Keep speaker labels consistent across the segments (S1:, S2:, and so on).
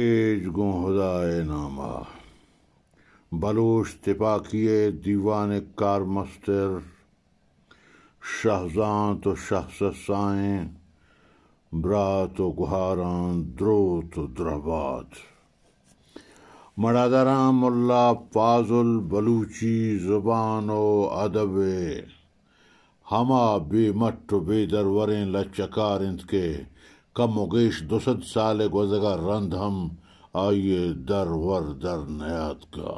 S1: تیز گو ہدا نامہ بلوچ تپاکیے دیوان کار مستر شہزان تو سائیں برا تو گہاران درو تو درباد مرادرام اللہ فاضل بلوچی زبان و ادب ہما بے مٹ بے درورین لچکار انت کے کم و گیش دوست سال گزگا رند ہم آئیے در ور در نیاد کا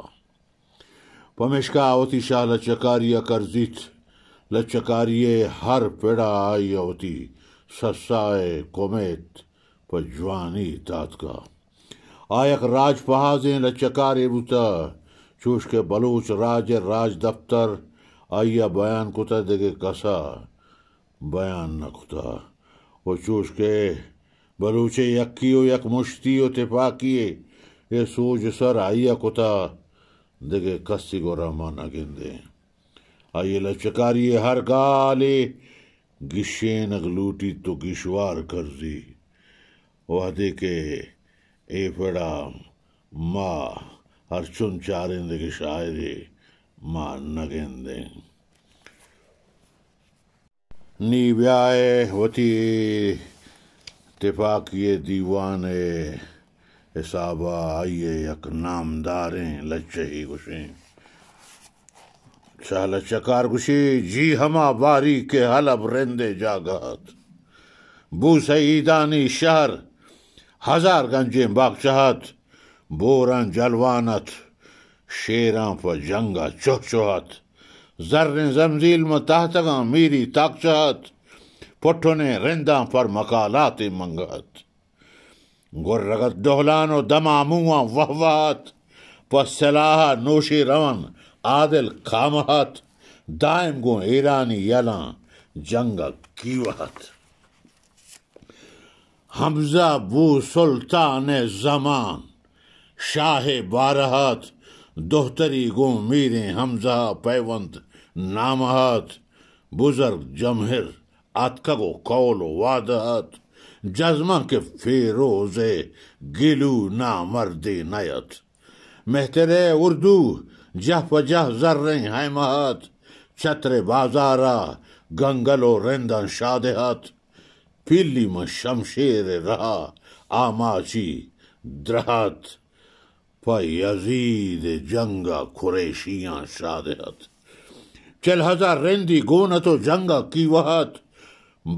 S1: پمشکا آوتی شاہ لچکاریا کرزیت لچکاریے ہر پیڑا آئی آوتی سسائے کومیت پجوانی تات کا آیک راج پہازیں لچکاری بوتا چوش کے بلوچ راج راج دفتر آئیا بیان کتا دگے کسا بیان نہ کتا کے بلوچے یکیو یک مشتیو یہ سوج سر آئیا کتا کسی یقم رحمانہ گندے آئیے لچکاری ہر کالے گیشے نگ لوٹی تشوار کرزی کے اے پڑا ماں ہر چن ارچن چار شاعرے ماں داں ن نیویائے ہوتی اتفاق یہ دیوان حسابہ آئیے یک نامداریں داریں لچہی گشیں چاہ لچکار گشی جی ہما باری کے حلب رندے جاگات بو سیدانی شہر ہزار گنجیں باغ چہت بوران جلوانت شیران پہ جنگا چوہ چوہت زر زمزیل م تحتگاں میری طاقت نے رنداں پر مقالات منگہت غرت دہلان و دما مواں وحوات پس صلاحہ نوشی رون عادل خاماہت دائم گو ایرانی یلاں جنگ کیوہت حمزہ بو سلطان زمان شاہ بارہت دوہتری گو میرے حمزہ پیوند نامحت بزرگ جمہر و وادحت جزمہ کے فیروز گلو نامردی نیت مہترے اردو جہ پہ زر ہےت چتر بازارا گنگل و رندن شادہات پیلی میں شمشیر رہا آماشی درہت پہ یزید جنگا خوریشیاں شاد چلہزا رندی گونت و جنگ کی وحت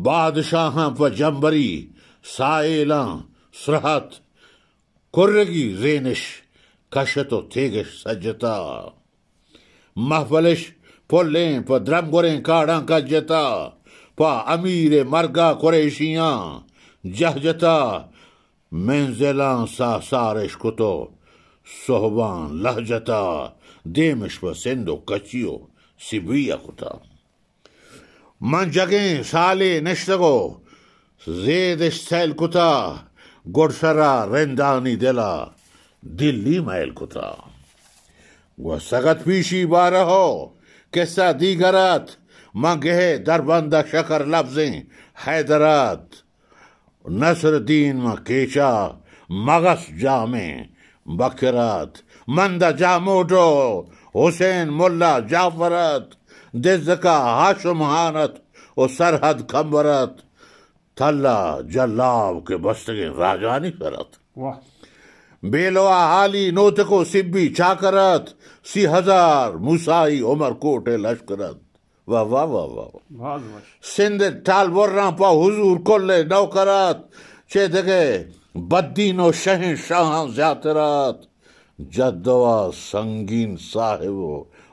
S1: بادشاہاں پا جمبری سائلاں سرحت کرگی رینش کشت و تیگش سجتا محفلش پلیں پا درم گریں کاڑاں کجتا پا امیر مرگا قریشیاں جہجتا منزلان سا سارش کتو صحبان لہجتا دیمش پا سندو کچیو سبی اخوتا من جگن سالی نشتگو زید اشتیل کتا گوڑ سرا رندانی دلا دلی مائل کتا گو سگت پیشی بارا ہو کسا دیگرات من گہے دربندہ شکر لفظیں حیدرات نصر دین کیچا مغس جامیں بکرات مند جامودو حسین ملا جعفرت دزکا حاشم حانت و سرحد کمبرت تھلا جلاو کے بستگی راجانی کرت بیلو آلی نوتکو سبی چاکرت سی ہزار موسائی عمر کوٹ لشکرت وا وا وا وا سندھ ٹال ورنا پا حضور کل نو کرت چے دکے بدین و شہ شاہ زیاترات جدوا سنگین صاحب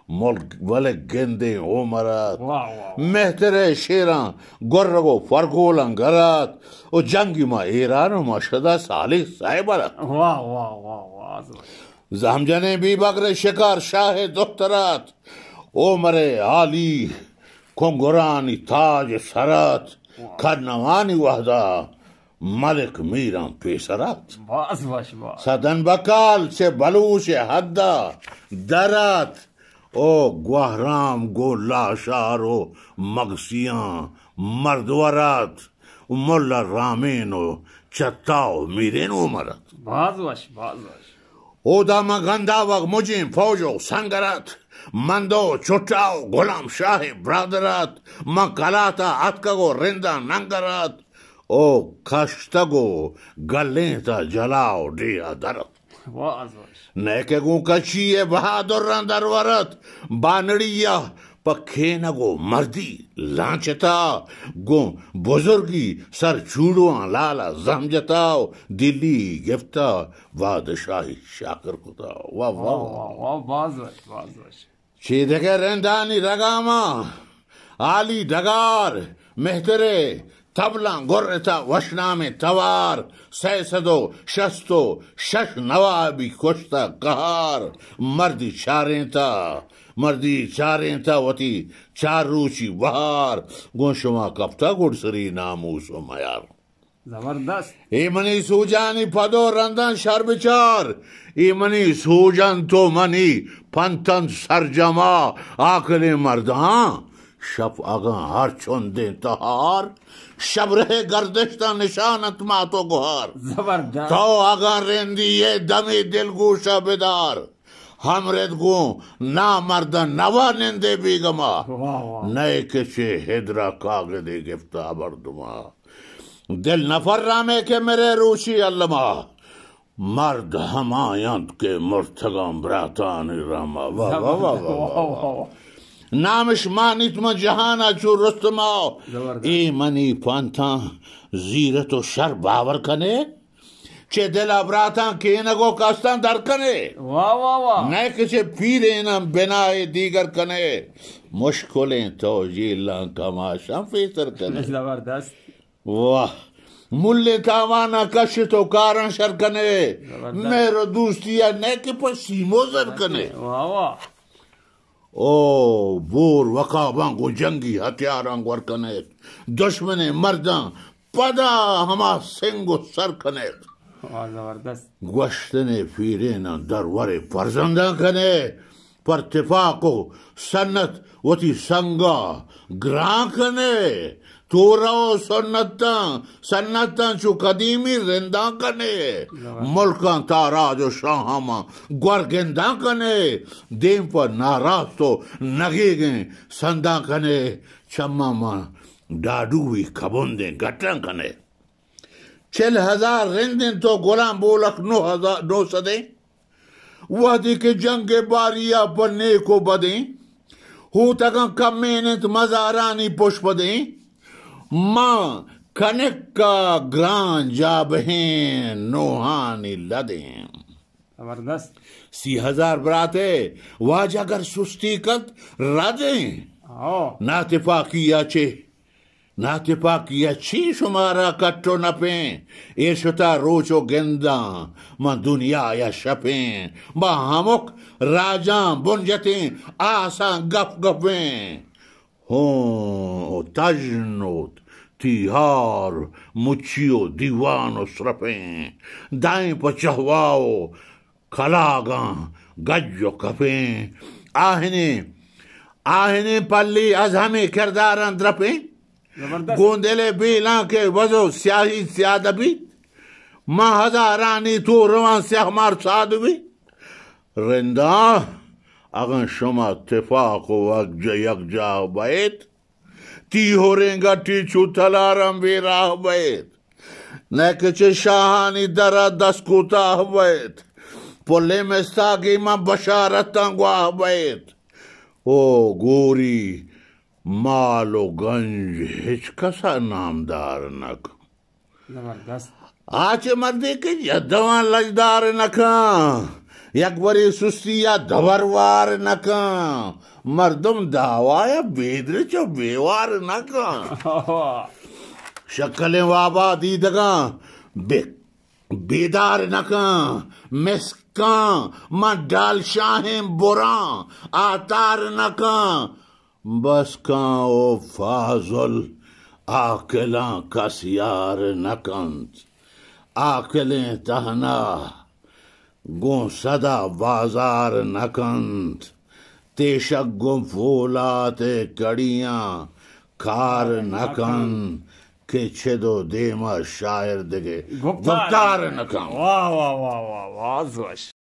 S1: ملک ولے گندے عمرات مہتر شیران گرگو فرگولن گرات او جنگی ما ایران و ما مشہدہ سالی صاحب رات زہمجن بی بگر شکار شاہ دخترات عمر عالی کنگرانی تاج سرات کرنوانی وحدہ ملک میرا پیسرت سدن بکال چه بلوش او گوهرام گو لاشار و و مغسیان رامین میرین سے باز باش باز باش او گرام گولسیا مردور مجیم فوج و رتھ مندو چھٹا شاہی برادرت ملا تھا ہاتھو رندا ننگرات او کشتگو گلین تا جلاو دیا درد نیکی گو کچی با درن در ورد بانری یا پکھے نگو مردی لانچتا گو بزرگی سر چھوڑوان لالا زمجتا دلی گفتا واد شاکر کتا وا وا وا وا بازوش بازوش چی دکے رندانی رگاما آلی دگار مہترے تبلا گرتا وشنام توار سیسد سدو شستو شش نوابی کشتا قہار مردی چاریں تا مردی چاریں تا وتی چار روچی بہار گو شما کپتا گڑ سری ناموس و میار زبردست ای منی سوجانی پدو رندن شر بچار ای منی سوجن تو منی پنتن سرجما آکل مردان آگاں ہر دیں تہار شب رہے نشانت زبردست تو یہ دمی دل بیدار ہم شاہ گردش نہ مرد نئے کسی حیدرا کاغدی بردما دل نفر رامے کے میرے روشی علامہ مرد ہمایند کے مرتگم راما واہ واہ واہ واہ نامش مانیت ما جهانا چو رست ما ای منی پانتا زیرت و شر باور کنه چه دل ابراتان که اینگو کستان در کنه وا وا وا نه کسی پیر اینم بنای دیگر کنه مشکلین تو جیلان کماشم فیتر کنه زبردست واہ ملے تاوانا کش تو کارن شر شرکنے میرا دوستیا نیک پر سیمو زر زرکنے واہ واہ او بور وقا بانگو جنگی ہتھیار آنگو ارکنیت دشمن مردان پدا ہما سنگو سرکنیت گوشتن فیرین درور فرزندان کنے پر تفاقو سنت و تی سنگا گران کنے تورہ و سنتاں سنتاں چو قدیمی رنداں کنے ملکاں تاراج و شاہاں گورگنداں کنے دیم پر ناراض تو نگی گئیں سنداں کنے چمہ ماں ڈاڈو بھی کبون دیں گٹران کنے چل ہزار رندن تو گلان بولک نو ہزار نو سدیں وحدی کے جنگ باریا پر نیکو بدیں ہوتا کم مینت مزارانی پوش پدیں ماں کنک کا گران جا ہیں نوحانی لدیں زبردست سی ہزار براتے واج اگر سستی کت ردیں ناتفا کیا چے ناتفا کیا چی شمارا کٹو نپیں اے شتا روچو گندان من دنیا یا شپیں با ہمک راجان بنجتیں آسان گف گفیں ہوں تجنوت تیہار مچیو دیوان و سرپیں دائیں پچہواو کھلاگاں گج و کپیں آہنے آہنے پلی از ہمیں کرداراں درپیں گوندلے بیلاں کے وزو سیاہی سیادہ بھی ماہ ہزارانی تو روان سیاہ مار سادو بھی رندہ اگن شما اتفاق و اگجا یکجا جا باید تی ہو رنگا تی چو تلارم وی راہ باید نیک چی شاہانی درہ دس کتا باید پولی مستا گی ما بشارت تنگو آہ باید او گوری مال و گنج ہچ کسا نامدار نک نمار دست آچے مردے کے جدوان لجدار نکھا یک بری سستی یا دبروار نکن مردم دعوا یا بیدر چو بیوار نکن شکل وابا دیدگان بیدار نکن مسکان من ڈال شاہیں بران آتار نکن بس کان او فاضل آکلان کسیار یار نکند آکلیں تہنا گون صدا بازار نکند تیشک گم فولات کڑیاں کار نکن کہ چھ دو دیما شاعر دگے گفتار نکن واہ واہ واہ واہ واہ